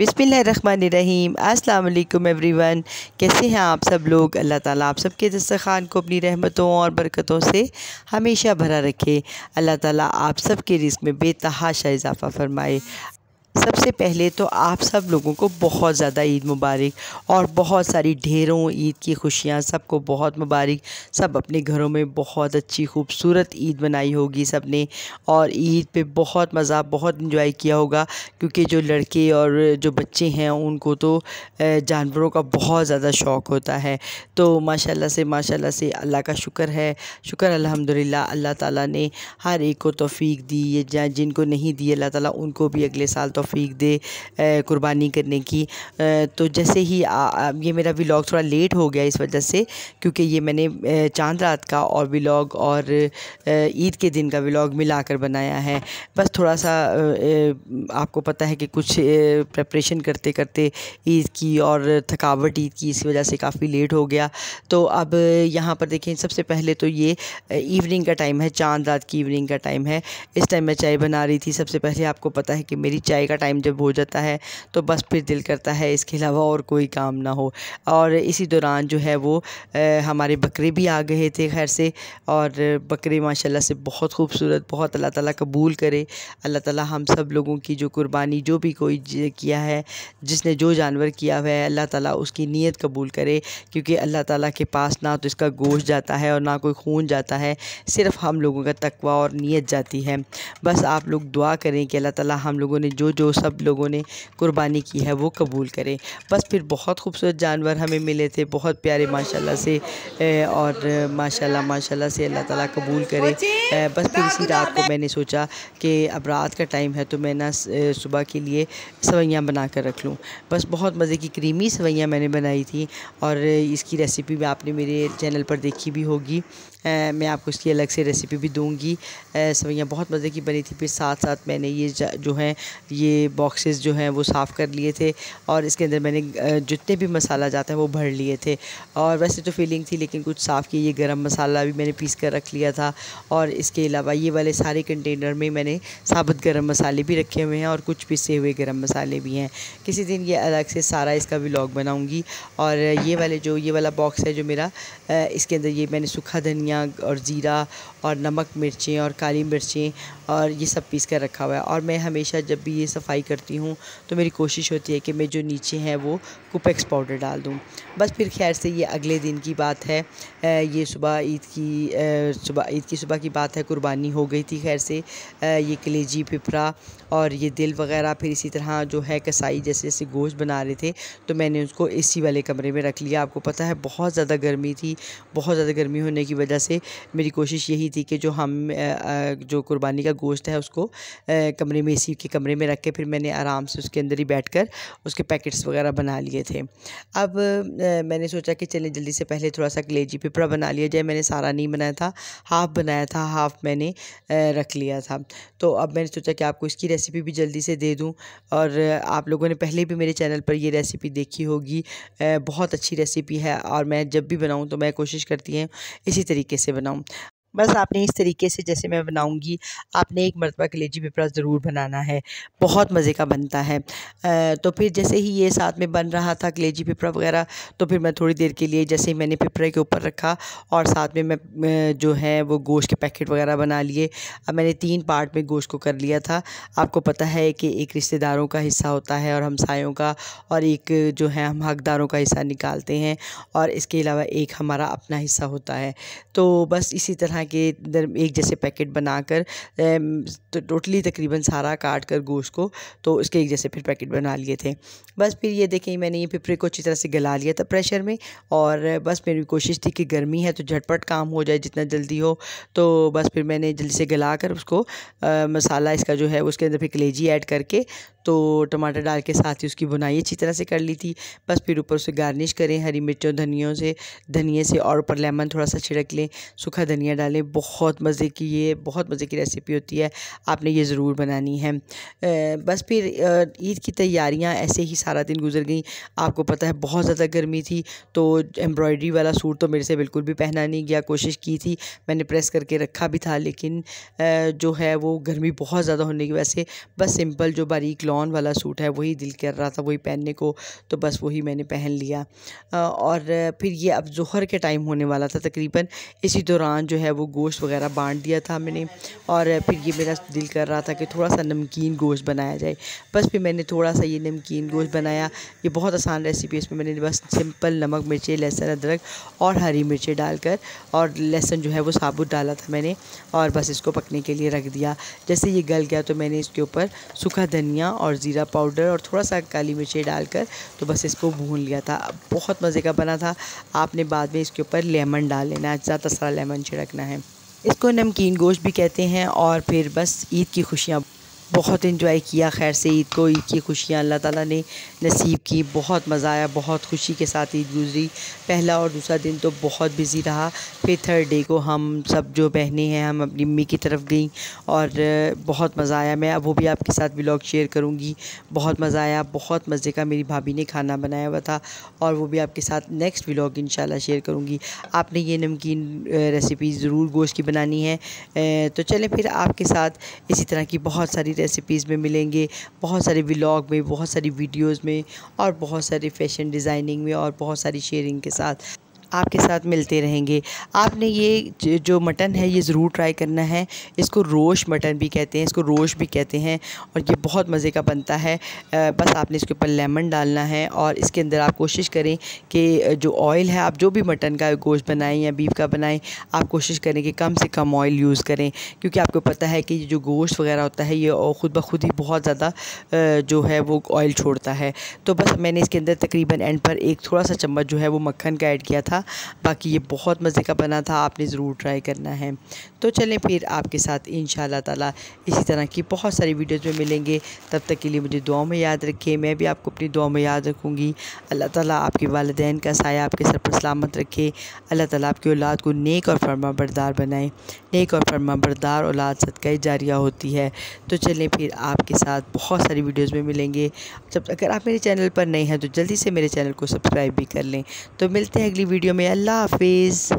बिसमीम अस्सलाम every one कैसे हैं आप सब लोग अल्लाह ताला आप सबके दस्तखान को अपनी रहमतों और बरकतों से हमेशा भरा रखे अल्लाह ताला आप सबके रिस्क में बेतहाशा इजाफ़ा फरमाए सबसे पहले तो आप सब लोगों को बहुत ज़्यादा ईद मुबारक और बहुत सारी ढेरों ईद की खुशियाँ सबको बहुत मुबारक सब अपने घरों में बहुत अच्छी खूबसूरत ईद मनाई होगी सब ने और ईद पे बहुत मज़ा बहुत इंजॉय किया होगा क्योंकि जो लड़के और जो बच्चे हैं उनको तो जानवरों का बहुत ज़्यादा शौक़ होता है तो माशा से माशा से अल्लाह का शुक्र है शुक्र अलहमदिल्ला अल्लाह ताली ने हर एक को तोफ़ी दी जिनको नहीं दी अल्लाह ताला उनको भी अगले साल तो तोफ़ी दे कुर्बानी करने की तो जैसे ही आ, ये मेरा व्लाग थोड़ा लेट हो गया इस वजह से क्योंकि ये मैंने चांद रात का और व्लाग और ईद के दिन का व्लॉग मिलाकर बनाया है बस थोड़ा सा आपको पता है कि कुछ प्रेपरेशन करते करते ईद की और थकावट ईद की इस वजह से काफ़ी लेट हो गया तो अब यहाँ पर देखें सबसे पहले तो ये इवनिंग का टाइम है चांद रात की इवनिंग का टाइम है इस टाइम मैं चाय बना रही थी सबसे पहले आपको पता है कि मेरी चाय का टाइम जब हो जाता है तो बस फिर दिल करता है इसके अलावा और कोई काम ना हो और इसी दौरान जो है वो आ, हमारे बकरे भी आ गए थे खैर से और बकरे माशाल्लाह से बहुत खूबसूरत बहुत अल्लाह ताला कबूल करे अल्लाह ताला हम सब लोगों की जो कुर्बानी जो भी कोई किया है जिसने जो जानवर किया हुआ है अल्लाह ताला उसकी नीयत कबूल करे क्योंकि अल्लाह ताला के पास ना तो इसका गोश्त जाता है और ना कोई खून जाता है सिर्फ हम लोगों का तकवा और नीयत जाती है बस आप लोग दुआ करें कि अल्लाह ताला हम लोगों ने जो जो सब लोगों ने कुर्बानी की है वो कबूल करें बस फिर बहुत खूबसूरत जानवर हमें मिले थे बहुत प्यारे माशाल्लाह से और माशाल्लाह माशाल्लाह से अल्लाह ताला कबूल करे बस फिर इसी रात को मैंने सोचा कि अब रात का टाइम है तो मैं ना सुबह के लिए सवैयाँ बना कर रख लूँ बस बहुत मज़े की क्रीमी सवैयाँ मैंने बनाई थी और इसकी रेसिपी भी आपने मेरे चैनल पर देखी भी होगी मैं आपको इसकी अलग से रेसिपी भी दूँगी सवैयाँ बहुत मज़े की बनी थी फिर साथ साथ मैंने ये जो हैं ये बॉक्सेस जो हैं वो साफ़ कर लिए थे और इसके अंदर मैंने जितने भी मसाला जाता है वो भर लिए थे और वैसे तो फीलिंग थी लेकिन कुछ साफ़ किए ये गर्म मसाला भी मैंने पीस कर रख लिया था और इसके अलावा ये वाले सारे कंटेनर में मैंने साबुत गर्म मसाले भी रखे हुए हैं और कुछ पिसे हुए गर्म मसाले भी हैं किसी दिन ये अलग से सारा इसका व्लॉग बनाऊँगी और ये वाले जो ये वाला बॉक्स है जो मेरा इसके अंदर ये मैंने सूखा धनिया धनिया और ज़ीरा और नमक मिर्चें और काली मिर्चें और ये सब पीस कर रखा हुआ है और मैं हमेशा जब भी ये सफाई करती हूँ तो मेरी कोशिश होती है कि मैं जो नीचे हैं वो कुपेक्स पाउडर डाल दूँ बस फिर खैर से ये अगले दिन की बात है ये सुबह ईद की सुबह ईद की सुबह की बात है कुर्बानी हो गई थी खैर से ये कलेजी पिपरा और ये दिल वगैरह फिर इसी तरह जो है कसाई जैसे जैसे गोश्त बना रहे थे तो मैंने उसको ए वाले कमरे में रख लिया आपको पता है बहुत ज़्यादा गर्मी थी बहुत ज़्यादा गर्मी होने की वजह से मेरी कोशिश यही थी कि जो हम जो कुर्बानी का गोश्त है उसको कमरे में इसी के कमरे में रख के फिर मैंने आराम से उसके अंदर ही बैठ कर उसके पैकेट्स वगैरह बना लिए थे अब मैंने सोचा कि चले जल्दी से पहले थोड़ा सा कलेजी पिपरा बना लिया जाए मैंने सारा नहीं बनाया था हाफ़ बनाया था हाफ़ मैंने रख लिया था तो अब मैंने सोचा कि आपको इसकी रेसिपी भी जल्दी से दे दूँ और आप लोगों ने पहले भी मेरे चैनल पर ये रेसिपी देखी होगी बहुत अच्छी रेसिपी है और मैं जब भी बनाऊँ तो मैं कोशिश करती हूँ इसी तरीके तरीके से बनाऊँ बस आपने इस तरीके से जैसे मैं बनाऊंगी आपने एक मरतबा कलेजी पेपरा ज़रूर बनाना है बहुत मज़े का बनता है तो फिर जैसे ही ये साथ में बन रहा था कलेजी पेपरा वगैरह तो फिर मैं थोड़ी देर के लिए जैसे ही मैंने पेपरे के ऊपर रखा और साथ में मैं जो है वो गोश्त के पैकेट वगैरह बना लिए अब मैंने तीन पार्ट में गोश्त को कर लिया था आपको पता है कि एक रिश्तेदारों का हिस्सा होता है और हमसायों का और एक जो है हम हकदारों का हिस्सा निकालते हैं और इसके अलावा एक हमारा अपना हिस्सा होता है तो बस इसी तरह तरह के एक जैसे पैकेट बनाकर तो टोटली तकरीबन सारा काट कर गोश्त को तो उसके एक जैसे फिर पैकेट बना लिए थे बस फिर ये देखें मैंने ये पिपरे को अच्छी तरह से गला लिया था प्रेशर में और बस मेरी कोशिश थी कि गर्मी है तो झटपट काम हो जाए जितना जल्दी हो तो बस फिर मैंने जल्दी से गला कर उसको आ, मसाला इसका जो है उसके अंदर फिर कलेजी ऐड करके तो टमाटर डाल के साथ ही उसकी बुनाई अच्छी तरह से कर ली थी बस फिर ऊपर उसे गार्निश करें हरी मिर्चों धनियों से धनिए से और ऊपर लेमन थोड़ा सा छिड़क लें सूखा धनिया डालें बहुत मज़े की ये बहुत मज़े की रेसिपी होती है आपने ये ज़रूर बनानी है बस फिर ईद की तैयारियाँ ऐसे ही सारा दिन गुजर गई आपको पता है बहुत ज़्यादा गर्मी थी तो एम्ब्रॉयडरी वाला सूट तो मेरे से बिल्कुल भी पहना नहीं गया कोशिश की थी मैंने प्रेस करके रखा भी था लेकिन जो है वो गर्मी बहुत ज़्यादा होने की वजह से बस सिंपल जो बारीक लॉन वाला सूट है वही दिल कर रहा था वही पहनने को तो बस वही मैंने पहन लिया और फिर ये अब जहर के टाइम होने वाला था तकरीबन इसी दौरान जो है वो गोश्त वगैरह बांट दिया था मैंने और फिर ये मेरा दिल कर रहा था कि थोड़ा सा नमकीन गोश्त बनाया जाए बस फिर मैंने थोड़ा सा ये नमकीन गोश्त बनाया ये बहुत आसान रेसिपी है इसमें मैंने बस सिंपल नमक मिर्चे लहसुन अदरक और हरी मिर्चें डालकर और लहसुन जो है वो साबुत डाला था मैंने और बस इसको पकने के लिए रख दिया जैसे ये गल गया तो मैंने इसके ऊपर सूखा धनिया और ज़ीरा पाउडर और थोड़ा सा काली मिर्ची डालकर तो बस इसको भून लिया था बहुत मज़े का बना था आपने बाद में इसके ऊपर लेमन डाल लेना है ज़्यादा सारा लेमन छिड़कना है इसको नमकीन गोश्त भी कहते हैं और फिर बस ईद की खुशियाँ बहुत इन्जॉय किया खैर से ईद को ईद की खुशियाँ अल्लाह ताला ने नसीब की बहुत मज़ा आया बहुत खुशी के साथ ईद गुजरी पहला और दूसरा दिन तो बहुत बिज़ी रहा फिर थर्ड डे को हम सब जो बहनें हैं हम अपनी अम्मी की तरफ गई और बहुत मज़ा आया मैं अब वो भी आपके साथ ब्लॉग शेयर करूँगी बहुत मज़ा आया बहुत मज़े का मेरी भाभी ने खाना बनाया हुआ था और वो भी आपके साथ नेक्स्ट ब्लॉग इन शेयर करूँगी आपने ये नमकीन रेसिपी ज़रूर गोश्त की बनानी है तो चलें फिर आपके साथ इसी तरह की बहुत सारी रेसिपीज़ में मिलेंगे बहुत सारे व्लॉग में बहुत सारी वीडियोज़ में और बहुत सारे फैशन डिज़ाइनिंग में और बहुत सारी शेयरिंग के साथ आपके साथ मिलते रहेंगे आपने ये जो मटन है ये ज़रूर ट्राई करना है इसको रोश मटन भी कहते हैं इसको रोश भी कहते हैं और ये बहुत मज़े का बनता है बस आपने इसके ऊपर लेमन डालना है और इसके अंदर आप कोशिश करें कि जो ऑयल है आप जो भी मटन का गोश्त बनाएं या बीफ का बनाएं आप कोशिश करें कि कम से कम ऑयल यूज़ करें क्योंकि आपको पता है कि जो गोश्त वगैरह होता है ये ख़ुद ब खुद ही बहुत ज़्यादा जो है वो ऑयल छोड़ता है तो बस मैंने इसके अंदर तकरीबन एंड पर एक थोड़ा सा चम्मच जो है वो मक्खन का ऐड किया था था बाकी ये बहुत मज़े का बना था आपने ज़रूर ट्राई करना है तो चलें फिर आपके साथ इन ताला इसी तरह की बहुत सारी वीडियोज़ में मिलेंगे तब तक के लिए मुझे दुआ में याद रखें मैं भी आपको अपनी दुआ में याद रखूँगी अल्लाह ताला आपके वालदेन का साया आपके सर पर सलामत रखे अल्लाह ताला आपकी औलाद को नेक और फर्मा बरदार बनाए नेक और फर्मा बरदार औलाद सदका जारिया होती है तो चलें फिर आपके साथ बहुत सारी वीडियोज़ में मिलेंगे जब अगर आप मेरे चैनल पर नए हैं तो जल्दी से मेरे चैनल को सब्सक्राइब भी कर लें तो मिलते हैं अगली video You may laugh, please.